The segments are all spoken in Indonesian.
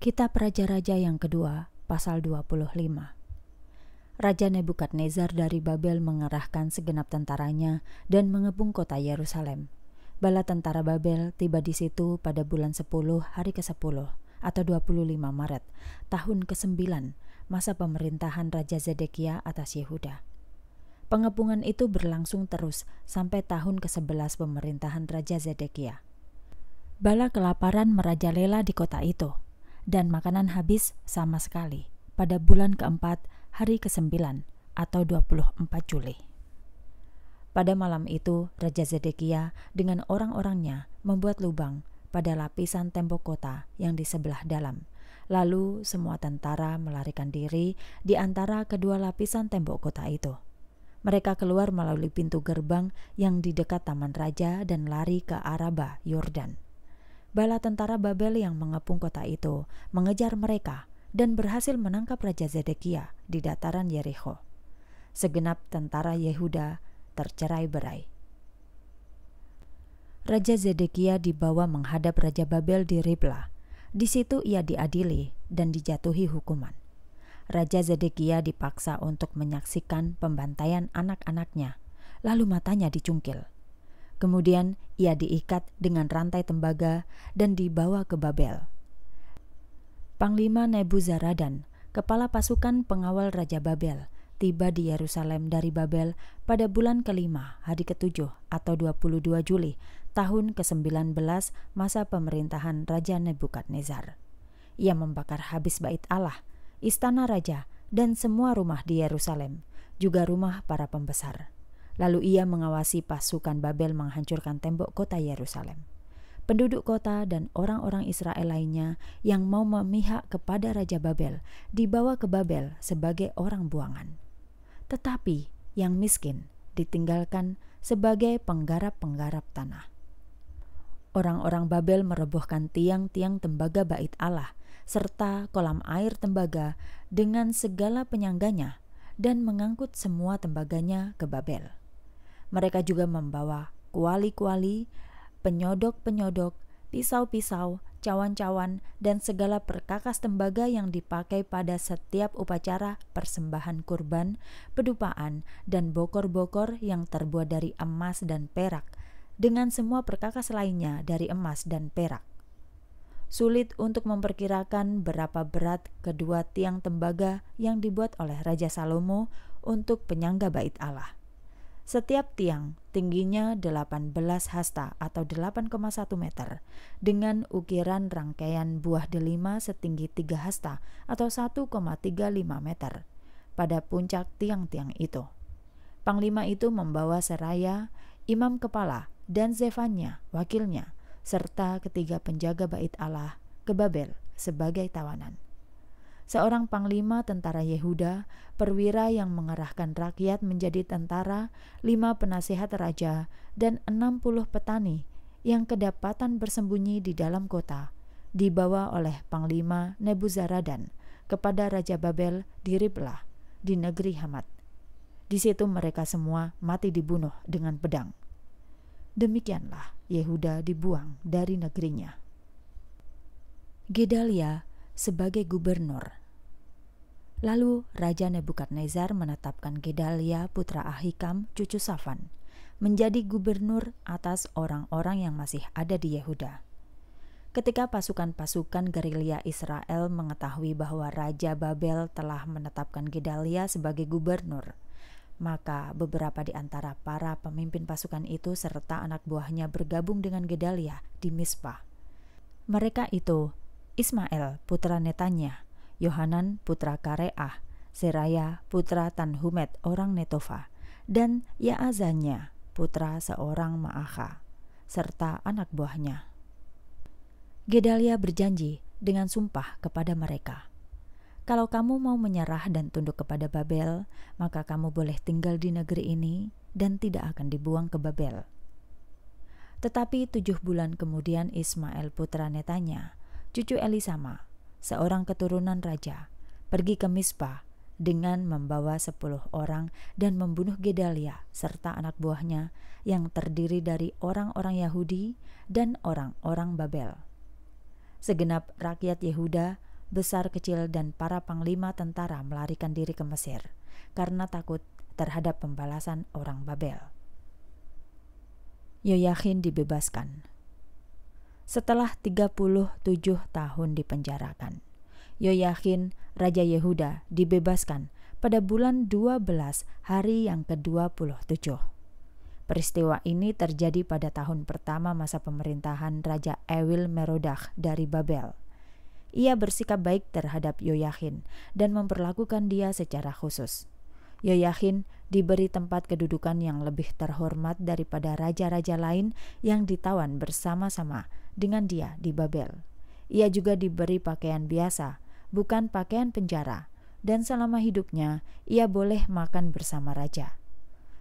Kitab Raja-Raja yang kedua, pasal 25. Raja Nebukadnezar dari Babel mengerahkan segenap tentaranya dan mengepung kota Yerusalem. Bala tentara Babel tiba di situ pada bulan 10 hari ke-10 atau 25 Maret tahun ke-9 masa pemerintahan Raja Zedekia atas Yehuda. Pengepungan itu berlangsung terus sampai tahun ke-11 pemerintahan Raja Zedekia. Bala kelaparan merajalela di kota itu dan makanan habis sama sekali pada bulan keempat hari ke-9 atau 24 Juli. Pada malam itu, Raja Zedekia dengan orang-orangnya membuat lubang pada lapisan tembok kota yang di sebelah dalam. Lalu semua tentara melarikan diri di antara kedua lapisan tembok kota itu. Mereka keluar melalui pintu gerbang yang di dekat taman raja dan lari ke Araba, Yordan bala tentara Babel yang mengepung kota itu, mengejar mereka dan berhasil menangkap Raja Zedekia di dataran Yeriko. Segenap tentara Yehuda tercerai berai. Raja Zedekia dibawa menghadap Raja Babel di Riblah. Di situ ia diadili dan dijatuhi hukuman. Raja Zedekia dipaksa untuk menyaksikan pembantaian anak-anaknya, lalu matanya dicungkil. Kemudian ia diikat dengan rantai tembaga dan dibawa ke Babel. Panglima Nebuzaradan, kepala pasukan pengawal Raja Babel, tiba di Yerusalem dari Babel pada bulan kelima, hari ketujuh atau 22 Juli, tahun ke-19 masa pemerintahan Raja Nebukadnezar. Ia membakar habis bait Allah, istana raja, dan semua rumah di Yerusalem, juga rumah para pembesar. Lalu ia mengawasi pasukan Babel menghancurkan tembok kota Yerusalem. Penduduk kota dan orang-orang Israel lainnya yang mau memihak kepada Raja Babel dibawa ke Babel sebagai orang buangan. Tetapi yang miskin ditinggalkan sebagai penggarap-penggarap tanah. Orang-orang Babel merobohkan tiang-tiang tembaga bait Allah serta kolam air tembaga dengan segala penyangganya dan mengangkut semua tembaganya ke Babel. Mereka juga membawa kuali-kuali, penyodok-penyodok, pisau-pisau, cawan-cawan, dan segala perkakas tembaga yang dipakai pada setiap upacara persembahan kurban, pedupaan, dan bokor-bokor yang terbuat dari emas dan perak, dengan semua perkakas lainnya dari emas dan perak. Sulit untuk memperkirakan berapa berat kedua tiang tembaga yang dibuat oleh Raja Salomo untuk penyangga bait Allah. Setiap tiang tingginya 18 hasta atau 8,1 meter dengan ukiran rangkaian buah delima setinggi 3 hasta atau 1,35 meter pada puncak tiang-tiang itu. Panglima itu membawa seraya, imam kepala, dan Zefannya, wakilnya, serta ketiga penjaga bait Allah ke Babel sebagai tawanan seorang panglima tentara Yehuda, perwira yang mengarahkan rakyat menjadi tentara, lima penasehat raja, dan enam puluh petani yang kedapatan bersembunyi di dalam kota, dibawa oleh panglima Nebuzaradan kepada Raja Babel di Riblah, di negeri Hamat. Di situ mereka semua mati dibunuh dengan pedang. Demikianlah Yehuda dibuang dari negerinya. Gedalia sebagai gubernur Lalu Raja Nebukadnezar menetapkan Gedalia putra Ahikam cucu Safan menjadi gubernur atas orang-orang yang masih ada di Yehuda. Ketika pasukan-pasukan gerilya Israel mengetahui bahwa Raja Babel telah menetapkan Gedalia sebagai gubernur, maka beberapa di antara para pemimpin pasukan itu serta anak buahnya bergabung dengan Gedalia di Mispa. Mereka itu Ismail putra Netanya, Yohanan putra Kareah, Seraya putra Tanhumet orang Netofa; dan Yaazanya putra seorang Maaha, serta anak buahnya. Gedalia berjanji dengan sumpah kepada mereka. Kalau kamu mau menyerah dan tunduk kepada Babel, maka kamu boleh tinggal di negeri ini dan tidak akan dibuang ke Babel. Tetapi tujuh bulan kemudian Ismail putra Netanya, cucu Elisama, seorang keturunan raja, pergi ke Mispa dengan membawa sepuluh orang dan membunuh Gedalia serta anak buahnya yang terdiri dari orang-orang Yahudi dan orang-orang Babel. Segenap rakyat Yehuda, besar kecil dan para panglima tentara melarikan diri ke Mesir karena takut terhadap pembalasan orang Babel. Yoyakin dibebaskan setelah 37 tahun dipenjarakan. Yoyakin, Raja Yehuda, dibebaskan pada bulan 12 hari yang ke-27. Peristiwa ini terjadi pada tahun pertama masa pemerintahan Raja Ewil Merodach dari Babel. Ia bersikap baik terhadap Yoyakin dan memperlakukan dia secara khusus. Yoyakin diberi tempat kedudukan yang lebih terhormat daripada raja-raja lain yang ditawan bersama-sama dengan dia di Babel. Ia juga diberi pakaian biasa, bukan pakaian penjara, dan selama hidupnya ia boleh makan bersama raja.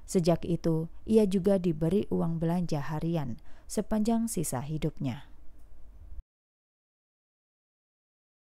Sejak itu, ia juga diberi uang belanja harian sepanjang sisa hidupnya.